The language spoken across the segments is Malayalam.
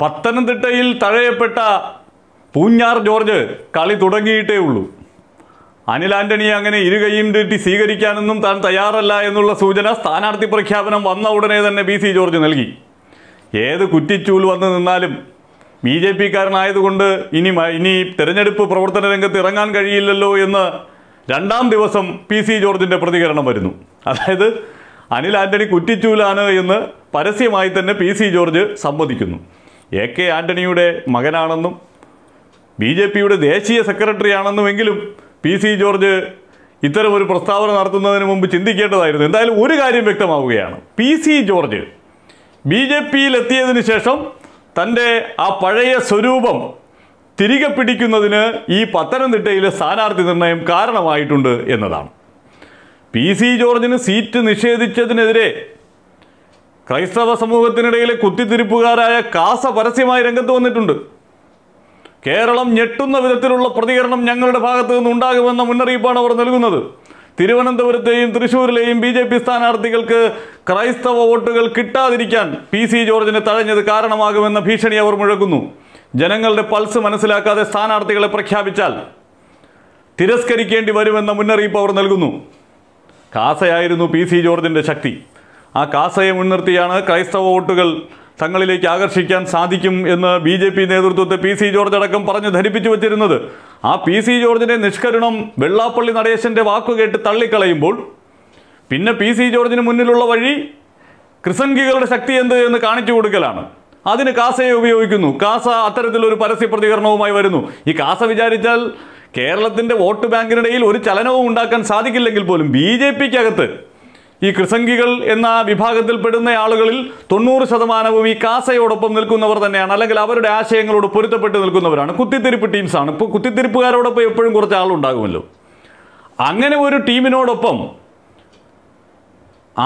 പത്തനംതിട്ടയിൽ തഴയപ്പെട്ട പൂഞ്ഞാർ ജോർജ് കളി തുടങ്ങിയിട്ടേ ഉള്ളൂ അനിൽ ആന്റണി അങ്ങനെ ഇരുകയും നീട്ടി സ്വീകരിക്കാനൊന്നും താൻ തയ്യാറല്ല എന്നുള്ള സൂചന സ്ഥാനാർത്ഥി പ്രഖ്യാപനം വന്ന ഉടനെ തന്നെ ബി സി ജോർജ് നൽകി ഏത് കുറ്റിച്ചൂൽ വന്ന് നിന്നാലും ബി ജെ പിക്കാരനായതുകൊണ്ട് ഇനി ഇനി തെരഞ്ഞെടുപ്പ് പ്രവർത്തന രംഗത്ത് ഇറങ്ങാൻ കഴിയില്ലല്ലോ എന്ന് രണ്ടാം ദിവസം പി സി ജോർജിൻ്റെ പ്രതികരണം വരുന്നു അതായത് അനിൽ ആന്റണി കുറ്റിച്ചൂലാണ് എന്ന് പരസ്യമായി തന്നെ പി സി ജോർജ് സമ്മതിക്കുന്നു എ കെ ആൻ്റണിയുടെ മകനാണെന്നും ബി ജെ പിയുടെ ദേശീയ സെക്രട്ടറിയാണെന്നുമെങ്കിലും പി സി ജോർജ് ഇത്തരം ഒരു പ്രസ്താവന നടത്തുന്നതിന് മുമ്പ് ചിന്തിക്കേണ്ടതായിരുന്നു എന്തായാലും ഒരു കാര്യം വ്യക്തമാവുകയാണ് പി സി ജോർജ് ബി ജെ പിയിലെത്തിയതിനു ശേഷം തൻ്റെ ആ പഴയ സ്വരൂപം തിരികെ പിടിക്കുന്നതിന് ഈ പത്തനംതിട്ടയിലെ സ്ഥാനാർത്ഥി നിർണയം കാരണമായിട്ടുണ്ട് എന്നതാണ് പി സി ജോർജിന് സീറ്റ് നിഷേധിച്ചതിനെതിരെ ക്രൈസ്തവ സമൂഹത്തിനിടയിലെ കുത്തിത്തിരിപ്പുകാരായ കാസ പരസ്യമായി രംഗത്ത് വന്നിട്ടുണ്ട് കേരളം ഞെട്ടുന്ന വിധത്തിലുള്ള പ്രതികരണം ഞങ്ങളുടെ ഭാഗത്തു നിന്ന് ഉണ്ടാകുമെന്ന മുന്നറിയിപ്പാണ് അവർ നൽകുന്നത് തിരുവനന്തപുരത്തെയും തൃശൂരിലെയും ബി ജെ പി സ്ഥാനാർത്ഥികൾക്ക് ക്രൈസ്തവ വോട്ടുകൾ കിട്ടാതിരിക്കാൻ പി സി ജോർജിനെ തഴഞ്ഞത് കാരണമാകുമെന്ന ഭീഷണി അവർ മുഴക്കുന്നു ജനങ്ങളുടെ പൾസ് മനസ്സിലാക്കാതെ സ്ഥാനാർത്ഥികളെ പ്രഖ്യാപിച്ചാൽ തിരസ്കരിക്കേണ്ടി വരുമെന്ന മുന്നറിയിപ്പ് അവർ നൽകുന്നു കാസയായിരുന്നു പി സി ജോർജിൻ്റെ ശക്തി ആ കാസയെ മുൻനിർത്തിയാണ് ക്രൈസ്തവ വോട്ടുകൾ തങ്ങളിലേക്ക് ആകർഷിക്കാൻ സാധിക്കും എന്ന് ബി ജെ പി നേതൃത്വത്തെ പി സി ജോർജ് അടക്കം പറഞ്ഞ് ധരിപ്പിച്ചു വച്ചിരുന്നത് ആ പി സി ജോർജിൻ്റെ നിഷ്കരുണം വെള്ളാപ്പള്ളി നടേശൻ്റെ വാക്കുകേട്ട് തള്ളിക്കളയുമ്പോൾ പിന്നെ പി സി ജോർജിന് മുന്നിലുള്ള വഴി ക്രിസംഗികളുടെ ശക്തി എന്ത് എന്ന് കാണിച്ചു കൊടുക്കലാണ് അതിന് കാസയെ ഉപയോഗിക്കുന്നു കാസ അത്തരത്തിലൊരു പരസ്യ പ്രതികരണവുമായി വരുന്നു ഈ കാസ വിചാരിച്ചാൽ കേരളത്തിൻ്റെ വോട്ട് ബാങ്കിനിടയിൽ ഒരു ചലനവും ഉണ്ടാക്കാൻ സാധിക്കില്ലെങ്കിൽ പോലും ബി ജെ പിക്കകത്ത് ഈ കൃസംഗികൾ എന്ന വിഭാഗത്തിൽപ്പെടുന്ന ആളുകളിൽ തൊണ്ണൂറ് ശതമാനവും ഈ കാസയോടൊപ്പം നിൽക്കുന്നവർ തന്നെയാണ് അല്ലെങ്കിൽ അവരുടെ ആശയങ്ങളോട് പൊരുത്തപ്പെട്ട് നിൽക്കുന്നവരാണ് കുത്തിത്തിരിപ്പ് ടീംസാണ് ഇപ്പോൾ കുത്തിത്തിരിപ്പുകാരോടൊപ്പം എപ്പോഴും കുറച്ച് ആളുണ്ടാകുമല്ലോ അങ്ങനെ ഒരു ടീമിനോടൊപ്പം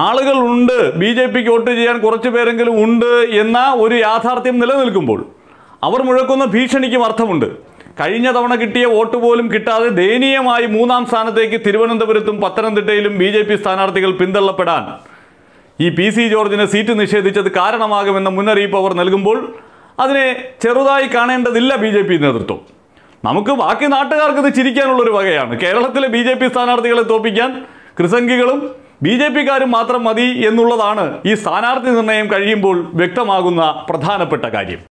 ആളുകൾ ഉണ്ട് ബി ജെ പിക്ക് വോട്ട് ചെയ്യാൻ കുറച്ച് പേരെങ്കിലും ഉണ്ട് എന്ന ഒരു യാഥാർത്ഥ്യം നിലനിൽക്കുമ്പോൾ അവർ മുഴക്കുന്ന ഭീഷണിക്കും അർത്ഥമുണ്ട് കഴിഞ്ഞ തവണ കിട്ടിയ വോട്ട് പോലും കിട്ടാതെ ദയനീയമായി മൂന്നാം സ്ഥാനത്തേക്ക് തിരുവനന്തപുരത്തും പത്തനംതിട്ടയിലും ബി ജെ പി സ്ഥാനാർത്ഥികൾ പിന്തള്ളപ്പെടാൻ ഈ പി സി ജോർജിനെ സീറ്റ് നിഷേധിച്ചത് കാരണമാകുമെന്ന മുന്നറിയിപ്പ് അവർ നൽകുമ്പോൾ അതിനെ ചെറുതായി കാണേണ്ടതില്ല ബി ജെ പി നേതൃത്വം നമുക്ക് ബാക്കി നാട്ടുകാർക്ക് ഇത് ചിരിക്കാനുള്ളൊരു വകയാണ് കേരളത്തിലെ ബി ജെ പി സ്ഥാനാർത്ഥികളെ തോപ്പിക്കാൻ കൃസംഗികളും ബി ജെ പിക്കാരും മാത്രം മതി എന്നുള്ളതാണ് ഈ സ്ഥാനാർത്ഥി നിർണയം കഴിയുമ്പോൾ വ്യക്തമാകുന്ന പ്രധാനപ്പെട്ട കാര്യം